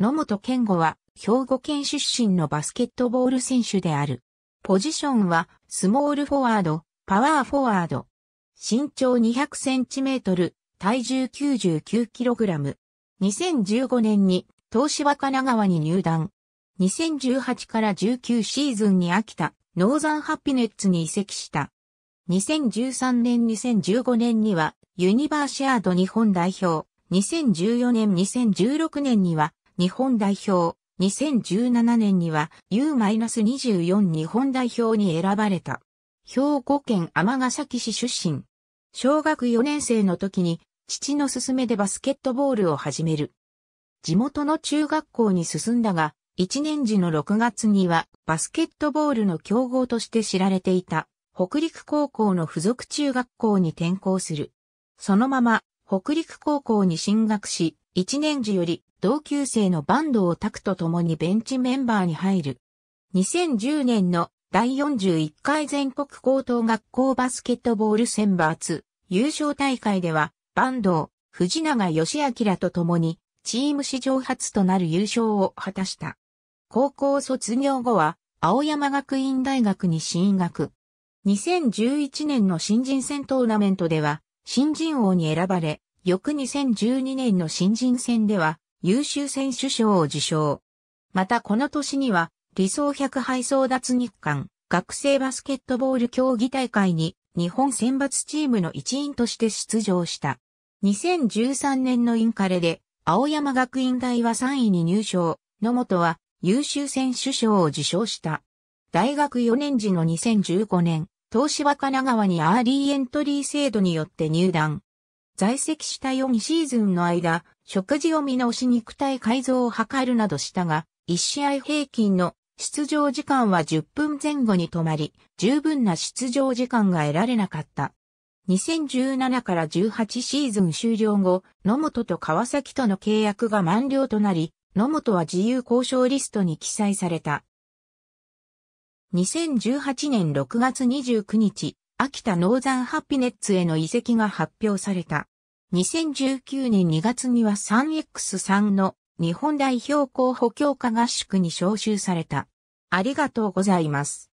野本健吾は、兵庫県出身のバスケットボール選手である。ポジションは、スモールフォワード、パワーフォワード。身長200センチメートル、体重99キログラム。2015年に、東芝神奈川に入団。2018から19シーズンに飽きた、ノーザンハッピネッツに移籍した。2013年2015年には、ユニバーシアード日本代表。2014年2016年には、日本代表、2017年には U-24 日本代表に選ばれた。兵庫県ヶ崎市出身。小学4年生の時に父の勧めでバスケットボールを始める。地元の中学校に進んだが、1年時の6月にはバスケットボールの競合として知られていた北陸高校の付属中学校に転校する。そのまま北陸高校に進学し、一年時より同級生の坂東拓と共にベンチメンバーに入る。2010年の第41回全国高等学校バスケットボール選抜優勝大会では坂東、藤永義明と共にチーム史上初となる優勝を果たした。高校卒業後は青山学院大学に進学。2011年の新人戦トーナメントでは新人王に選ばれ、翌2012年の新人戦では優秀選手賞を受賞。またこの年には理想100敗争奪日韓学生バスケットボール競技大会に日本選抜チームの一員として出場した。2013年のインカレで青山学院大は3位に入賞、野本は優秀選手賞を受賞した。大学4年時の2015年、東芝神奈川にアーリーエントリー制度によって入団。在籍した4シーズンの間、食事を見直し肉体改造を図るなどしたが、1試合平均の出場時間は10分前後に止まり、十分な出場時間が得られなかった。2017から18シーズン終了後、野本と川崎との契約が満了となり、野本は自由交渉リストに記載された。2018年6月29日、秋田ノーザンハピネッツへの移籍が発表された。2019年2月には 3X3 の日本代表候補強化合宿に招集された。ありがとうございます。